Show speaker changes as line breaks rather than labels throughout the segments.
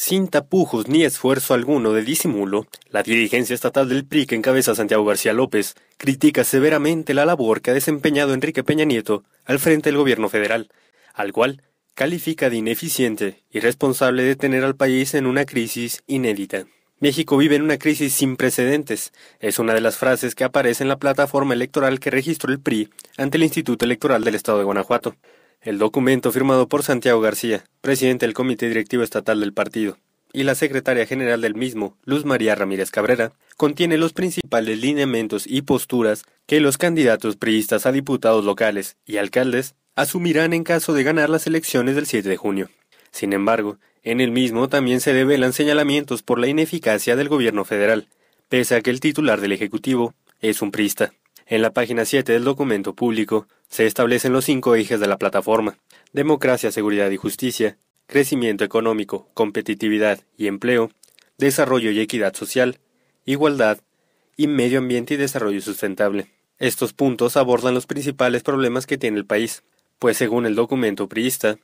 Sin tapujos ni esfuerzo alguno de disimulo, la dirigencia estatal del PRI que encabeza Santiago García López critica severamente la labor que ha desempeñado Enrique Peña Nieto al frente del gobierno federal, al cual califica de ineficiente y responsable de tener al país en una crisis inédita. México vive en una crisis sin precedentes, es una de las frases que aparece en la plataforma electoral que registró el PRI ante el Instituto Electoral del Estado de Guanajuato. El documento firmado por Santiago García, presidente del Comité Directivo Estatal del partido, y la secretaria general del mismo, Luz María Ramírez Cabrera, contiene los principales lineamientos y posturas que los candidatos priistas a diputados locales y alcaldes asumirán en caso de ganar las elecciones del 7 de junio. Sin embargo, en el mismo también se develan señalamientos por la ineficacia del gobierno federal, pese a que el titular del Ejecutivo es un priista. En la página 7 del documento público se establecen los cinco ejes de la plataforma. Democracia, seguridad y justicia, crecimiento económico, competitividad y empleo, desarrollo y equidad social, igualdad y medio ambiente y desarrollo sustentable. Estos puntos abordan los principales problemas que tiene el país, pues según el documento priista,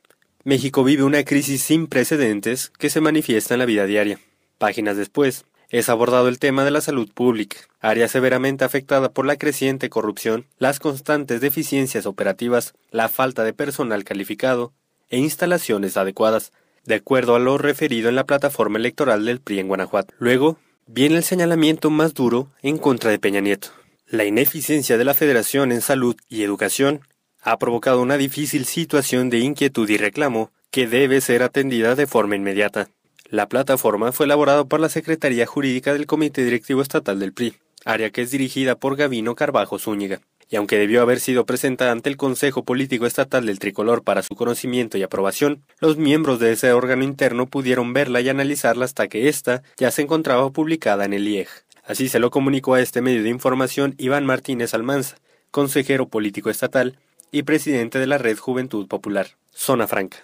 México vive una crisis sin precedentes que se manifiesta en la vida diaria. Páginas después, es abordado el tema de la salud pública, área severamente afectada por la creciente corrupción, las constantes deficiencias operativas, la falta de personal calificado e instalaciones adecuadas, de acuerdo a lo referido en la plataforma electoral del PRI en Guanajuato. Luego, viene el señalamiento más duro en contra de Peña Nieto. La ineficiencia de la Federación en salud y educación ha provocado una difícil situación de inquietud y reclamo que debe ser atendida de forma inmediata. La plataforma fue elaborada por la Secretaría Jurídica del Comité Directivo Estatal del PRI, área que es dirigida por Gavino Carvajo Zúñiga. Y aunque debió haber sido presentada ante el Consejo Político Estatal del Tricolor para su conocimiento y aprobación, los miembros de ese órgano interno pudieron verla y analizarla hasta que ésta ya se encontraba publicada en el IEG. Así se lo comunicó a este medio de información Iván Martínez Almanza, consejero político estatal y presidente de la Red Juventud Popular. Zona Franca.